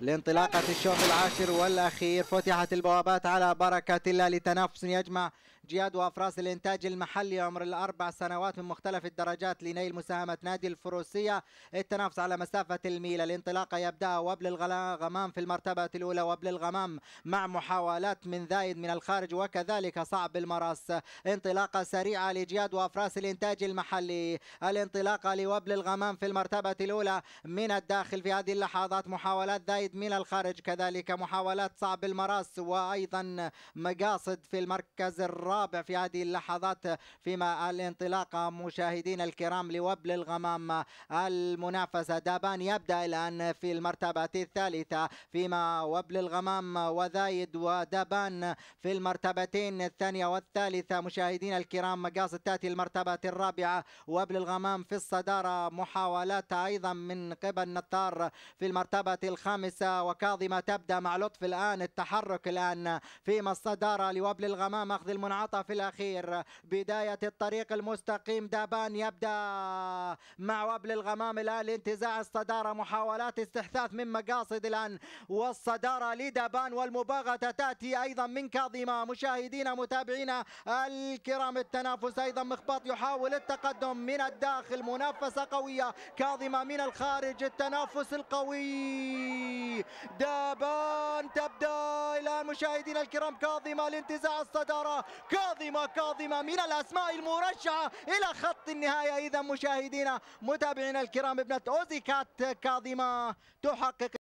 لانطلاقة الشوط العاشر والأخير فتحت البوابات على بركة الله لتنافس يجمع جياد وأفراس الإنتاج المحلي عمر الأربع سنوات من مختلف الدرجات لنيل مساهمة نادي الفروسية التنافس على مسافة الميل الانطلاقة يبدأ وبل الغمام في المرتبة الأولى وبل الغمام مع محاولات من زايد من الخارج وكذلك صعب المراس انطلاقة سريعة لجياد وأفراس الإنتاج المحلي الانطلاقة لوبل الغمام في المرتبة الأولى من الداخل في هذه اللحظات محاولات زايد من الخارج كذلك محاولات صعب المراس وأيضا مقاصد في المركز الرابع الرابع في هذه اللحظات فيما الانطلاق مشاهدين الكرام لوبل الغمام المنافسة دابان يبدأ الآن في المرتبة الثالثة فيما وبل الغمام وذايد ودابان في المرتبتين الثانية والثالثة مشاهدين الكرام قاصد تأتي المرتبة الرابعة وبل الغمام في الصدارة محاولات أيضا من قبل نطار في المرتبة الخامسة وكاظمة تبدأ مع لطف الآن التحرك الآن فيما الصدارة لوبل الغمام أخذ المنعطف انعطى في الأخير بداية الطريق المستقيم دابان يبدأ مع وبل الغمام الآن لانتزاع الصدارة محاولات استحثاث من مقاصد الآن والصدارة لدابان والمباغتة تأتي أيضا من كاظمة مشاهدينا متابعينا الكرام التنافس أيضا مخبط يحاول التقدم من الداخل منافسة قوية كاظمة من الخارج التنافس القوي دابان تبدأ الآن مشاهدينا الكرام كاظمة لانتزاع الصدارة كاظمة كاظمة من الأسماء المرشحة إلى خط النهاية إذا مشاهدينا متابعينا الكرام ابنة أوزيكات كاظمة تحقق